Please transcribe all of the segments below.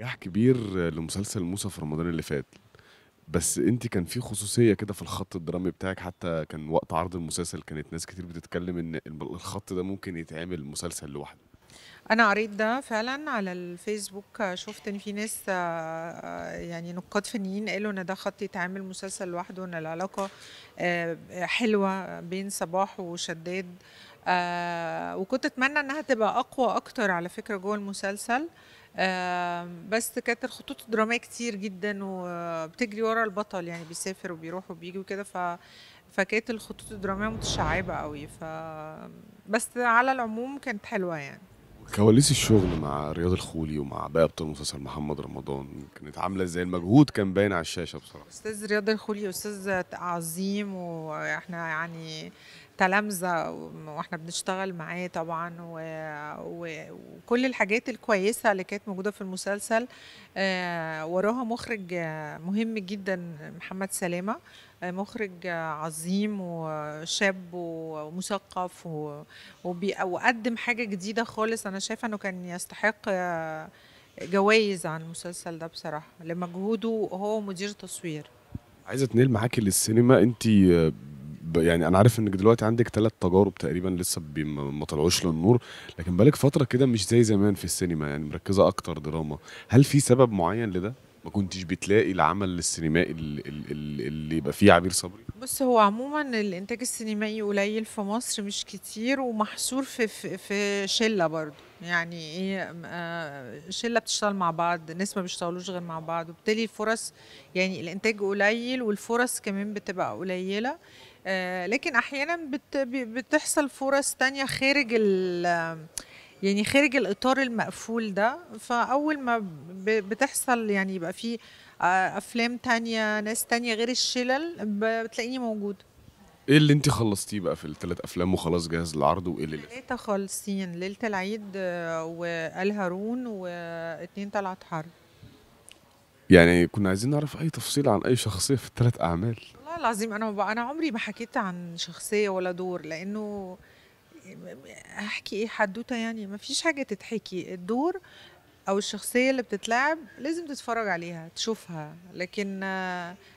نجاح كبير لمسلسل موسى في رمضان اللي فات بس انت كان في خصوصيه كده في الخط الدرامي بتاعك حتى كان وقت عرض المسلسل كانت ناس كتير بتتكلم ان الخط ده ممكن يتعمل مسلسل لوحده انا قريت ده فعلا على الفيسبوك شفت ان في ناس آه، يعني نقاد فنيين قالوا ان ده خط يتعمل مسلسل لوحده ان العلاقه آه، حلوه بين صباح وشداد آه وكنت اتمنى انها تبقى اقوى اكتر على فكره جوه المسلسل آه بس كانت الخطوط الدراميه كتير جدا وبتجري ورا البطل يعني بيسافر وبيروح وبيجي وكده ف فكانت الخطوط الدراميه متشعبه قوي ف بس على العموم كانت حلوه يعني كواليس الشغل مع رياض الخولي ومع باقي ابطال المسلسل محمد رمضان كانت عامله ازاي المجهود كان باين على الشاشه بصراحه استاذ رياض الخولي استاذ عظيم واحنا يعني تلامذه واحنا بنشتغل معاه طبعا و... و... وكل الحاجات الكويسه اللي كانت موجوده في المسلسل آه، وراها مخرج مهم جدا محمد سلامه آه، مخرج عظيم وشاب ومثقف و... وقدم حاجه جديده خالص انا شايفه انه كان يستحق آه، جوائز عن المسلسل ده بصراحه لمجهوده هو مدير تصوير عايزه اتنقل معاكي للسينما انت يعني انا عارف انك دلوقتي عندك ثلاث تجارب تقريبا لسه ما طلعوش للنور لكن بالك فتره كده مش زي زمان في السينما يعني مركزه اكتر دراما هل في سبب معين لده ما كنتش بتلاقي العمل السينمائي اللي, اللي يبقى فيه عبير صبري بص هو عموما الانتاج السينمائي قليل في مصر مش كتير ومحصور في في, في شله برضه يعني ايه شله بتشتغل مع بعض ناس ما بيشتغلوش غير مع بعض وبالتالي الفرص يعني الانتاج قليل والفرص كمان بتبقى قليله آه، لكن احيانا بتحصل فرص تانية خارج ال يعني خارج الاطار المقفول ده فاول ما بتحصل يعني يبقى في آه، افلام تانية ناس تانية غير الشلل بتلاقيني موجوده ايه اللي انت خلصتيه بقى في الثلاث افلام وخلاص جاهز للعرض وايه اللي ثلاثه خالصين ليله العيد آه، وال هارون واتنين طلعت حرب يعني كنا عايزين نعرف اي تفصيل عن اي شخصيه في الثلاث اعمال العظيم انا بقى انا عمري ما حكيت عن شخصيه ولا دور لانه احكي ايه حدوته يعني ما فيش حاجه تتحكي الدور او الشخصيه اللي بتتلعب لازم تتفرج عليها تشوفها لكن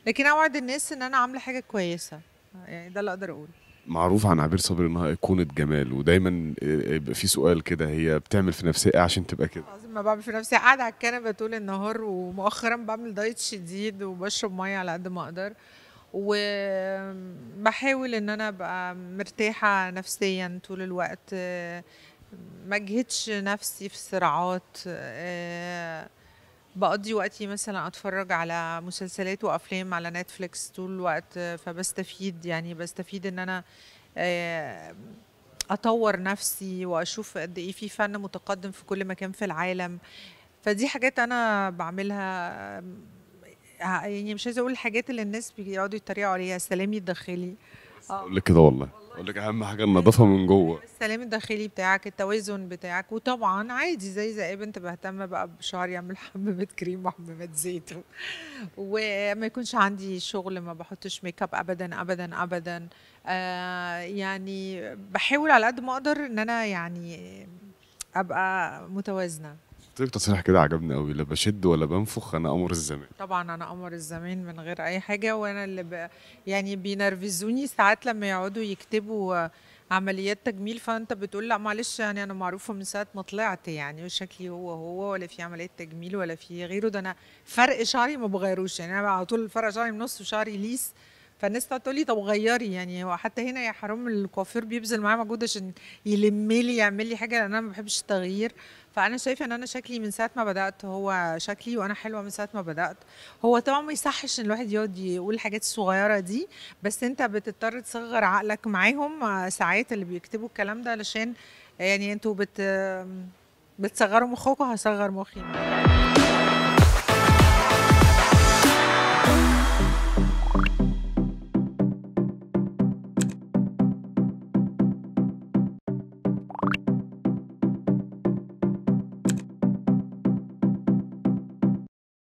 لكن اوعد الناس ان انا عامله حاجه كويسه يعني ده اللي اقدر اقوله معروف عن عبير صبري انها ايقونه جمال ودايما آه، آه، يبقى في سؤال كده هي بتعمل في نفسها ايه عشان تبقى كده؟ لازم ما بعمل في نفسي قاعده على الكنبه طول النهار ومؤخرا بعمل دايت شديد وبشرب ميه على قد ما اقدر وبحاول ان انا ابقى مرتاحه نفسيا طول الوقت ما اجهدش نفسي في صراعات بقضي وقتي مثلا اتفرج على مسلسلات وافلام على نتفليكس طول الوقت فبستفيد يعني بستفيد ان انا اطور نفسي واشوف قد ايه في فن متقدم في كل مكان في العالم فدي حاجات انا بعملها يعني مش عايزه اقول الحاجات اللي الناس بيقعدوا يتريقوا عليها السلام الداخلي آه. اقول لك كده والله اقول لك اهم حاجه النظافه من جوه السلام الداخلي بتاعك التوازن بتاعك وطبعا عادي زي زي بنت بهتم بقى بشعري يعمل اعمل حمامات كريم وحمامات زيت وما يكونش عندي شغل ما بحطش ميك اب ابدا ابدا ابدا آه يعني بحاول على قد ما اقدر ان انا يعني ابقى متوازنه قلت تصريح كده عجبني قوي لا بشد ولا بنفخ انا قمر الزمان طبعا انا قمر الزمان من غير اي حاجه وانا اللي ب... يعني بينرفزوني ساعات لما يقعدوا يكتبوا عمليات تجميل فانت بتقول لا معلش يعني انا معروفه من ساعه ما طلعت يعني وشكلي هو هو ولا في عمليات تجميل ولا في غيره ده انا فرق شعري ما بغيروش يعني انا على طول فرق شعري من نص وشعري ليس فالناس تقعد تقول لي طب غيري يعني هو حتى هنا يا حرام الكوافير بيبذل معايا مجهود عشان يلم لي يعمل لي حاجه لان انا ما بحبش التغيير فانا شايفه ان انا شكلي من ساعه ما بدات هو شكلي وانا حلوه من ساعه ما بدات هو طبعا ما يصحش ان الواحد يقعد يقول الحاجات الصغيره دي بس انت بتضطر تصغر عقلك معاهم آه، ساعات اللي بيكتبوا الكلام ده علشان آه، يعني انتوا بت بتصغروا مخكم هصغر مخي